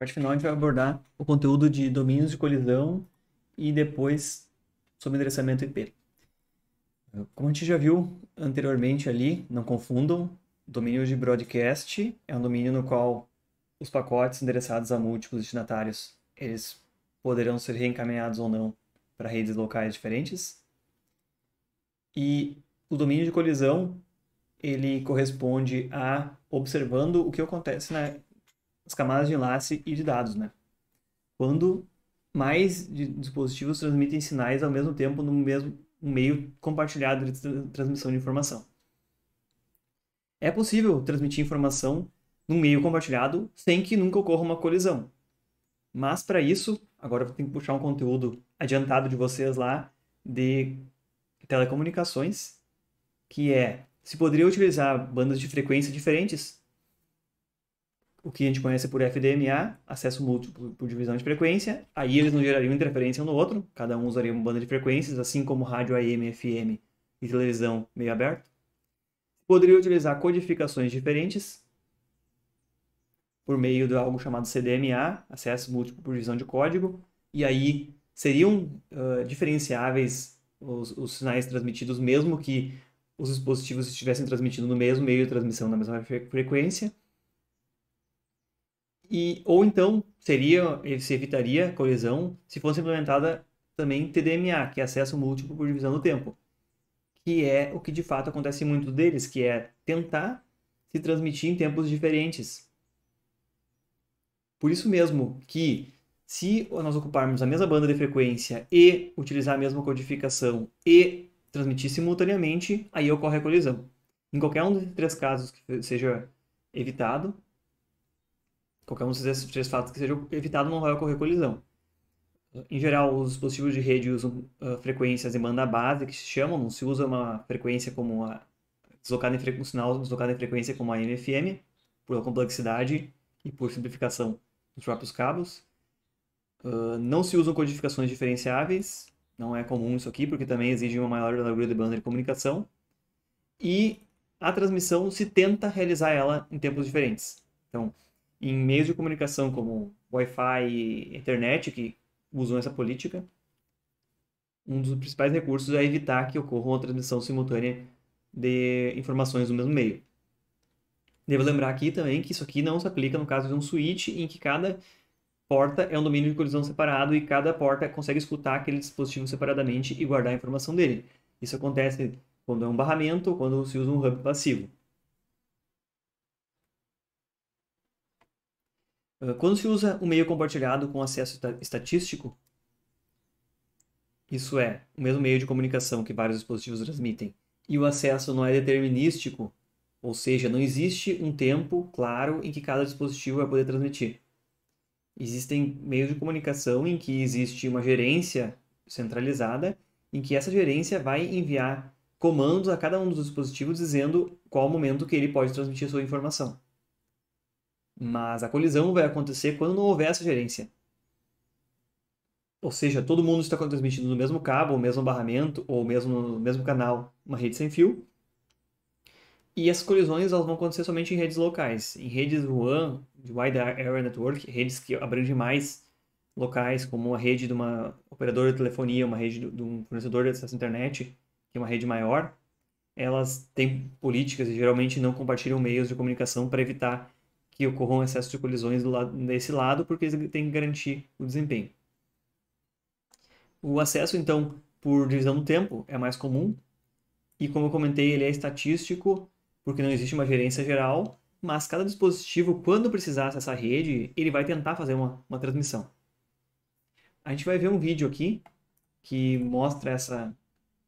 parte final a gente vai abordar o conteúdo de domínios de colisão e depois sobre endereçamento IP. Como a gente já viu anteriormente ali, não confundam, domínio de broadcast é um domínio no qual os pacotes endereçados a múltiplos destinatários, eles poderão ser reencaminhados ou não para redes locais diferentes. E o domínio de colisão, ele corresponde a observando o que acontece na as camadas de enlace e de dados, né? Quando mais dispositivos transmitem sinais ao mesmo tempo no mesmo meio compartilhado de tra transmissão de informação. É possível transmitir informação num meio compartilhado sem que nunca ocorra uma colisão. Mas para isso, agora eu tenho que puxar um conteúdo adiantado de vocês lá de telecomunicações, que é se poderia utilizar bandas de frequência diferentes o que a gente conhece por FDMA, acesso múltiplo por divisão de frequência. Aí eles não gerariam interferência um no outro, cada um usaria uma banda de frequências, assim como rádio AM, FM e televisão meio aberto. Poderia utilizar codificações diferentes por meio de algo chamado CDMA, acesso múltiplo por divisão de código, e aí seriam uh, diferenciáveis os, os sinais transmitidos, mesmo que os dispositivos estivessem transmitindo no mesmo meio de transmissão, na mesma frequência e, ou então, seria, se evitaria colisão se fosse implementada também TDMA, que é acesso múltiplo por divisão do tempo, que é o que de fato acontece muito deles, que é tentar se transmitir em tempos diferentes. Por isso mesmo que se nós ocuparmos a mesma banda de frequência e utilizar a mesma codificação e transmitir simultaneamente, aí ocorre a colisão. Em qualquer um dos três casos que seja evitado, Qualquer um desses fatos que seja evitado não vai ocorrer colisão. Em geral, os dispositivos de rede usam uh, frequências em banda base, que se chamam, não se usa uma frequência como a deslocada em fre... um sinal deslocada em frequência como a MFM, por complexidade e por simplificação dos próprios cabos. Uh, não se usam codificações diferenciáveis, não é comum isso aqui, porque também exige uma maior largura de banda de comunicação. E a transmissão se tenta realizar ela em tempos diferentes. Então, em meios de comunicação como Wi-Fi e internet, que usam essa política, um dos principais recursos é evitar que ocorra uma transmissão simultânea de informações no mesmo meio. Devo lembrar aqui também que isso aqui não se aplica no caso de um switch em que cada porta é um domínio de colisão separado e cada porta consegue escutar aquele dispositivo separadamente e guardar a informação dele. Isso acontece quando é um barramento ou quando se usa um hub passivo. Ah, quando se usa o um meio compartilhado com acesso estatístico, isso é, o mesmo meio de comunicação que vários dispositivos transmitem, e o acesso não é determinístico, ou seja, não existe um tempo claro em que cada dispositivo vai poder transmitir. Existem meios de comunicação em que existe uma gerência centralizada, em que essa gerência vai enviar comandos a cada um dos dispositivos dizendo qual momento que ele pode transmitir sua informação. Mas a colisão vai acontecer quando não houver essa gerência. Ou seja, todo mundo está transmitindo no mesmo cabo, o mesmo barramento, ou mesmo no mesmo canal, uma rede sem fio. E essas colisões elas vão acontecer somente em redes locais, em redes WAN, de Wide Area Network, redes que abrangem mais locais, como a rede de uma operadora de telefonia, uma rede de um fornecedor de acesso à internet, que é uma rede maior, elas têm políticas e geralmente não compartilham meios de comunicação para evitar que ocorram excessos de colisões lado, desse lado, porque ele tem que garantir o desempenho. O acesso, então, por divisão do tempo é mais comum, e como eu comentei, ele é estatístico, porque não existe uma gerência geral, mas cada dispositivo, quando precisar acessar a rede, ele vai tentar fazer uma, uma transmissão. A gente vai ver um vídeo aqui que mostra essa,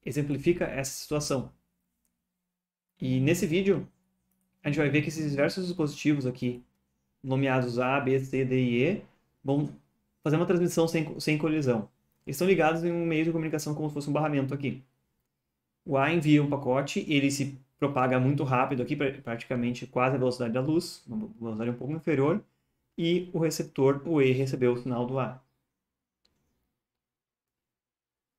exemplifica essa situação. E nesse vídeo, a gente vai ver que esses diversos dispositivos aqui, nomeados A, B, C, D e E, vão fazer uma transmissão sem, sem colisão. Eles estão ligados em um meio de comunicação como se fosse um barramento aqui. O A envia um pacote, ele se propaga muito rápido aqui, praticamente quase a velocidade da luz, uma velocidade um pouco inferior, e o receptor, o E, recebeu o sinal do A.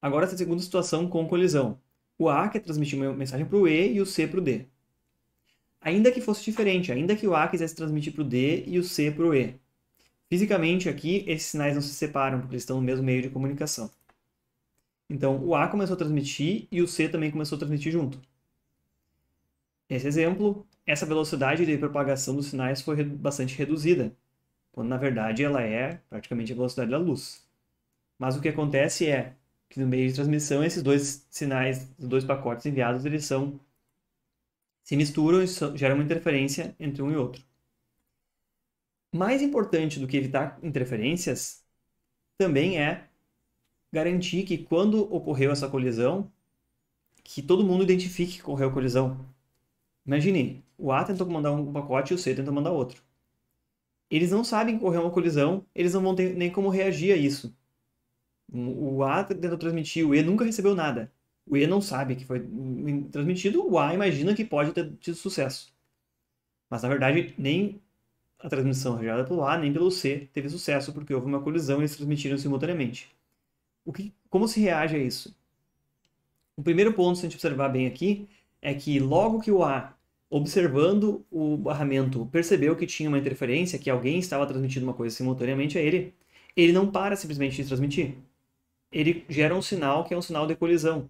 Agora essa segunda situação com colisão. O A quer transmitir uma mensagem para o E e o C para o D ainda que fosse diferente, ainda que o A quisesse transmitir para o D e o C para o E. Fisicamente, aqui, esses sinais não se separam, porque eles estão no mesmo meio de comunicação. Então, o A começou a transmitir e o C também começou a transmitir junto. Nesse exemplo, essa velocidade de propagação dos sinais foi bastante reduzida, quando na verdade ela é praticamente a velocidade da luz. Mas o que acontece é que no meio de transmissão esses dois sinais, os dois pacotes enviados, eles são se misturam e geram uma interferência entre um e outro. Mais importante do que evitar interferências também é garantir que quando ocorreu essa colisão, que todo mundo identifique que ocorreu a colisão. Imagine, o A tentou mandar um pacote e o C tentou mandar outro. Eles não sabem que ocorreu uma colisão, eles não vão ter nem como reagir a isso. O A tentou transmitir, o E nunca recebeu nada. O E não sabe que foi transmitido, o A imagina que pode ter tido sucesso. Mas na verdade, nem a transmissão realizada pelo A nem pelo C teve sucesso, porque houve uma colisão e eles transmitiram simultaneamente. O que, como se reage a isso? O primeiro ponto, se a gente observar bem aqui, é que logo que o A, observando o barramento, percebeu que tinha uma interferência, que alguém estava transmitindo uma coisa simultaneamente a ele, ele não para simplesmente de transmitir. Ele gera um sinal que é um sinal de colisão,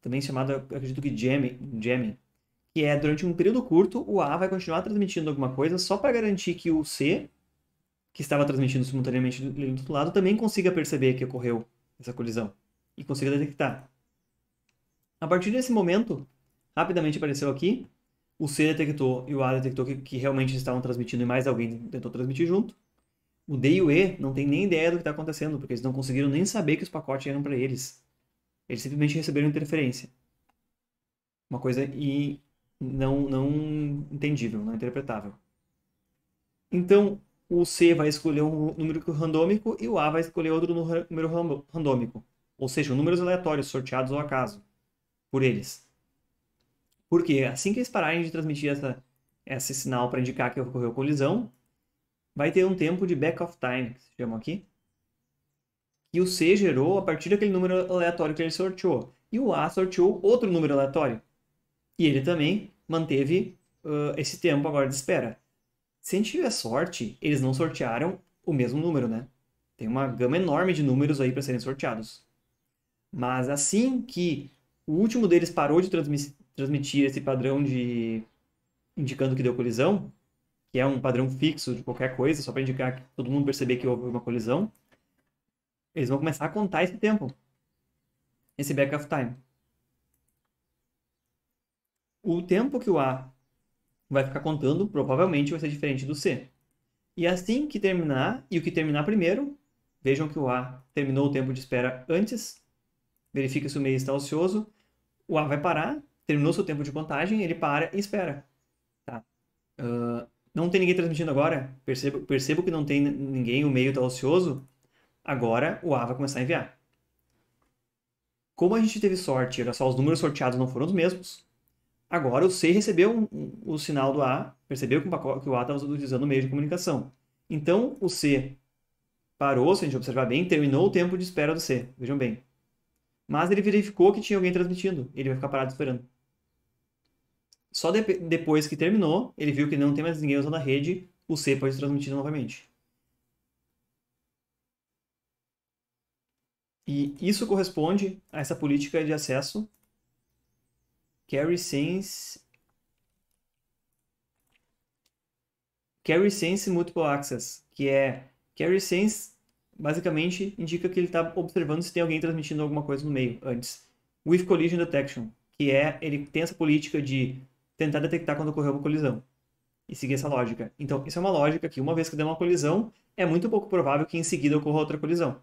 também chamado, acredito que jamming, que é durante um período curto, o A vai continuar transmitindo alguma coisa só para garantir que o C, que estava transmitindo simultaneamente do, do outro lado, também consiga perceber que ocorreu essa colisão e consiga detectar. A partir desse momento, rapidamente apareceu aqui, o C detectou e o A detectou que, que realmente estavam transmitindo e mais alguém tentou transmitir junto. O D e o E não tem nem ideia do que está acontecendo, porque eles não conseguiram nem saber que os pacotes eram para eles. Eles simplesmente receberam interferência. Uma coisa e não, não entendível, não interpretável. Então, o C vai escolher um número randômico e o A vai escolher outro número randômico. Ou seja, números aleatórios sorteados ao acaso por eles. Porque assim que eles pararem de transmitir essa, esse sinal para indicar que ocorreu colisão, vai ter um tempo de back of time, que se chama aqui, e o C gerou a partir daquele número aleatório que ele sorteou. E o A sorteou outro número aleatório. E ele também manteve uh, esse tempo agora de espera. Se a gente tiver sorte, eles não sortearam o mesmo número, né? Tem uma gama enorme de números aí para serem sorteados. Mas assim que o último deles parou de transmitir esse padrão de indicando que deu colisão, que é um padrão fixo de qualquer coisa, só para indicar que todo mundo perceber que houve uma colisão, eles vão começar a contar esse tempo. Esse back of time. O tempo que o A vai ficar contando provavelmente vai ser diferente do C. E assim que terminar, e o que terminar primeiro, vejam que o A terminou o tempo de espera antes, verifique se o meio está ocioso, o A vai parar, terminou seu tempo de contagem, ele para e espera. Tá. Uh, não tem ninguém transmitindo agora, percebo, percebo que não tem ninguém, o meio está ocioso, agora o A vai começar a enviar. Como a gente teve sorte, olha só, os números sorteados não foram os mesmos. Agora o C recebeu um, um, o sinal do A, percebeu que, o, que o A estava utilizando o meio de comunicação. Então o C parou, se a gente observar bem, terminou o tempo de espera do C, vejam bem. Mas ele verificou que tinha alguém transmitindo, ele vai ficar parado esperando. Só de, depois que terminou, ele viu que não tem mais ninguém usando a rede, o C pode transmitir novamente. E isso corresponde a essa política de acesso carry sense carry sense multiple access, que é carry sense basicamente indica que ele está observando se tem alguém transmitindo alguma coisa no meio antes. With collision detection, que é ele tem essa política de tentar detectar quando ocorreu uma colisão e seguir essa lógica. Então, isso é uma lógica que uma vez que der uma colisão, é muito pouco provável que em seguida ocorra outra colisão.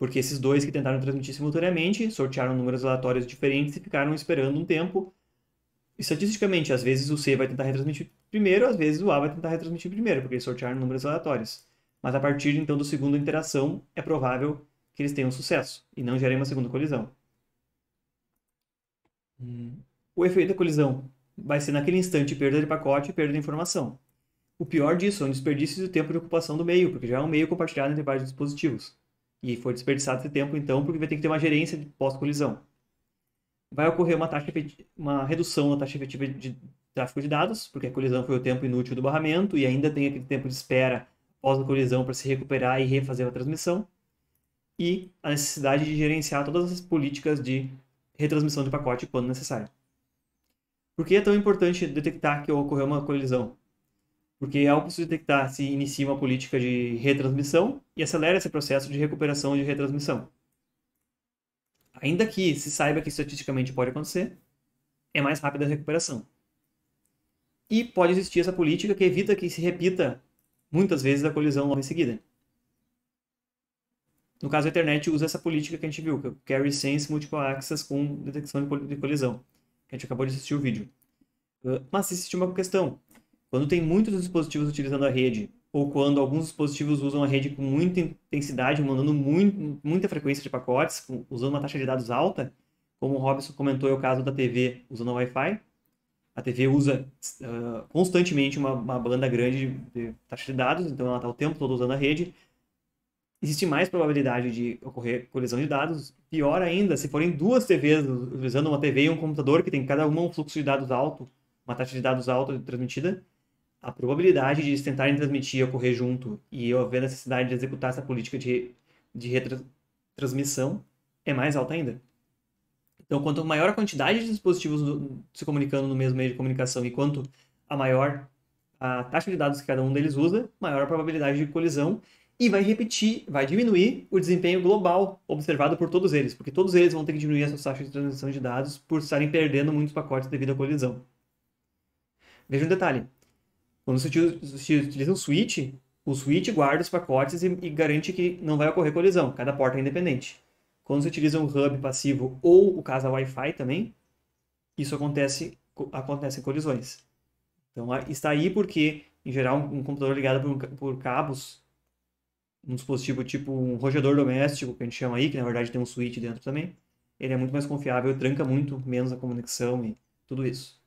Porque esses dois que tentaram transmitir simultaneamente sortearam números aleatórios diferentes e ficaram esperando um tempo. Estatisticamente, às vezes o C vai tentar retransmitir primeiro, às vezes o A vai tentar retransmitir primeiro, porque eles sortearam números aleatórios. Mas a partir então do segundo interação, é provável que eles tenham sucesso e não gerem uma segunda colisão. O efeito da colisão vai ser naquele instante perda de pacote e perda de informação. O pior disso é um desperdício do tempo de ocupação do meio, porque já é um meio compartilhado entre vários dispositivos. E foi desperdiçado esse tempo, então, porque vai ter que ter uma gerência de pós-colisão. Vai ocorrer uma, taxa, uma redução na taxa efetiva de tráfego de dados, porque a colisão foi o tempo inútil do barramento e ainda tem aquele tempo de espera pós a colisão para se recuperar e refazer a transmissão. E a necessidade de gerenciar todas as políticas de retransmissão de pacote quando necessário. Por que é tão importante detectar que ocorreu uma colisão? porque ao possível detectar se inicia uma política de retransmissão e acelera esse processo de recuperação de retransmissão. Ainda que se saiba que estatisticamente pode acontecer, é mais rápida a recuperação. E pode existir essa política que evita que se repita muitas vezes a colisão logo em seguida. No caso, a internet usa essa política que a gente viu, que é o Carry Sense Multiple Access com detecção de colisão, que a gente acabou de assistir o vídeo. Ah, mas existe uma questão. Quando tem muitos dispositivos utilizando a rede, ou quando alguns dispositivos usam a rede com muita intensidade, mandando muito, muita frequência de pacotes, usando uma taxa de dados alta, como o Robson comentou, é o caso da TV usando Wi-Fi. A TV usa uh, constantemente uma, uma, banda grande de, de taxa de dados, então ela está o tempo todo usando a rede. Existe mais probabilidade de ocorrer colisão de dados. Pior ainda, se forem duas TVs utilizando uma TV e um computador que tem cada uma um fluxo de dados alto, uma taxa de dados alta transmitida, a probabilidade de eles tentarem transmitir e ocorrer junto e haver a necessidade de executar essa política de, de retransmissão é mais alta ainda. Então, quanto maior a quantidade de dispositivos se comunicando no mesmo meio de comunicação e quanto a maior a taxa de dados que cada um deles usa, maior a probabilidade de colisão e vai repetir, vai diminuir o desempenho global observado por todos eles, porque todos eles vão ter que diminuir sua taxas de transmissão de dados por estarem perdendo muitos pacotes devido à colisão. Veja um detalhe, quando você utiliza, um o switch, o switch guarda os pacotes e, e, garante que não vai ocorrer colisão, cada porta é independente. Quando você utiliza um hub passivo ou o caso Wi-Fi também, isso acontece, acontece em colisões. Então está aí porque, em geral, um, computador ligado por, por, cabos, um dispositivo tipo um roteador doméstico, que a gente chama aí, que na verdade tem um switch dentro também, ele é muito mais confiável, tranca muito menos a comunicação e tudo isso.